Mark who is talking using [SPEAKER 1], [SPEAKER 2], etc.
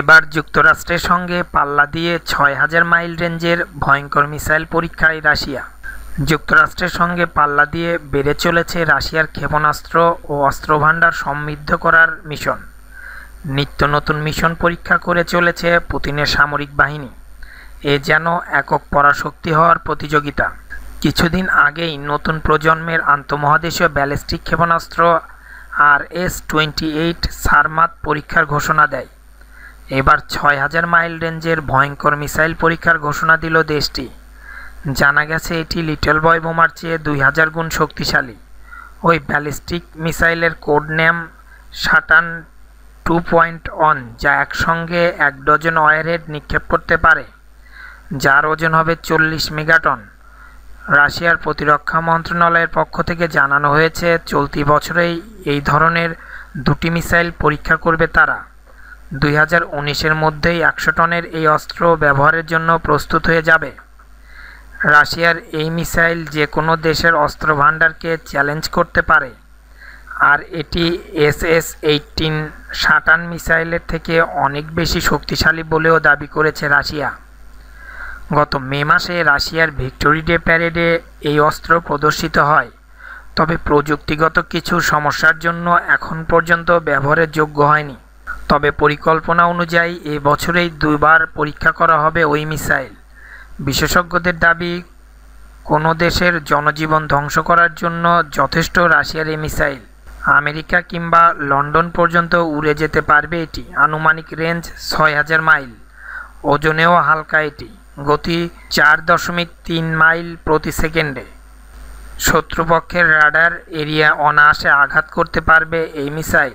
[SPEAKER 1] এবার যুক্তরাষ্ট্রের সঙ্গে পাল্লা দিয়ে ছয় হাজার মাইল রেঞ্জের ভয়ঙ্কর মিসাইল পরীক্ষায় রাশিয়া যুক্তরাষ্ট্রের সঙ্গে পাল্লা দিয়ে বেড়ে চলেছে রাশিয়ার ক্ষেপণাস্ত্র ও অস্ত্রভাণ্ডার সমৃদ্ধ করার মিশন নিত্য নতুন মিশন পরীক্ষা করে চলেছে পুতিনের সামরিক বাহিনী এ যেন একক পরাশক্তি হওয়ার প্রতিযোগিতা কিছুদিন আগেই নতুন প্রজন্মের আন্তঃমহাদেশীয় ব্যালিস্টিক ক্ষেপণাস্ত্র আর এস টোয়েন্টি এইট সারমাত পরীক্ষার ঘোষণা দেয় এবার ছয় হাজার মাইল রেঞ্জের ভয়ঙ্কর মিসাইল পরীক্ষার ঘোষণা দিল দেশটি জানা গেছে এটি লিটল বয় বোমার চেয়ে দুই হাজার গুণ শক্তিশালী ওই ব্যালিস্টিক মিসাইলের code name Satan two point one যা একসঙ্গে এক ডজন ওয়ারহেড নিক্ষেপ করতে পারে যার ওজন হবে চল্লিশ মেগাটন রাশিয়ার প্রতিরক্ষা মন্ত্রণালয়ের পক্ষ থেকে জানানো হয়েছে চলতি বছরেই এই ধরনের দুটি মিসাইল পরীক্ষা করবে তারা দুই উনিশের মধ্যেই একশো টনের এই অস্ত্র ব্যবহারের জন্য প্রস্তুত হয়ে যাবে রাশিয়ার এই মিসাইল যে কোনো দেশের অস্ত্র ভাণ্ডারকে চ্যালেঞ্জ করতে পারে আর এটি এস এস এইটিন সাটান মিসাইলের থেকে অনেক বেশি শক্তিশালী বলেও দাবি করেছে রাশিয়া গত মে মাসে রাশিয়ার ভিক্টোরি ডে প্যারেডে এই অস্ত্র প্রদর্শিত হয় তবে প্রযুক্তিগত কিছু সমস্যার জন্য এখন পর্যন্ত ব্যবহারের যোগ্য হয়নি তবে পরিকল্পনা অনুযায়ী এ বছরেই দুবার পরীক্ষা করা হবে ওই মিসাইল বিশেষজ্ঞদের দাবি কোনো দেশের জনজীবন ধ্বংস করার জন্য যথেষ্ট রাশিয়ার এই মিসাইল আমেরিকা কিংবা লন্ডন পর্যন্ত উড়ে যেতে পারবে এটি আনুমানিক রেঞ্জ ছয় হাজার মাইল ওজনেও হালকা এটি গতি চার দশমিক তিন মাইল প্রতি সেকেন্ডে শত্রুপক্ষের রাডার এরিয়া অনায়াসে আঘাত করতে পারবে এই মিসাইল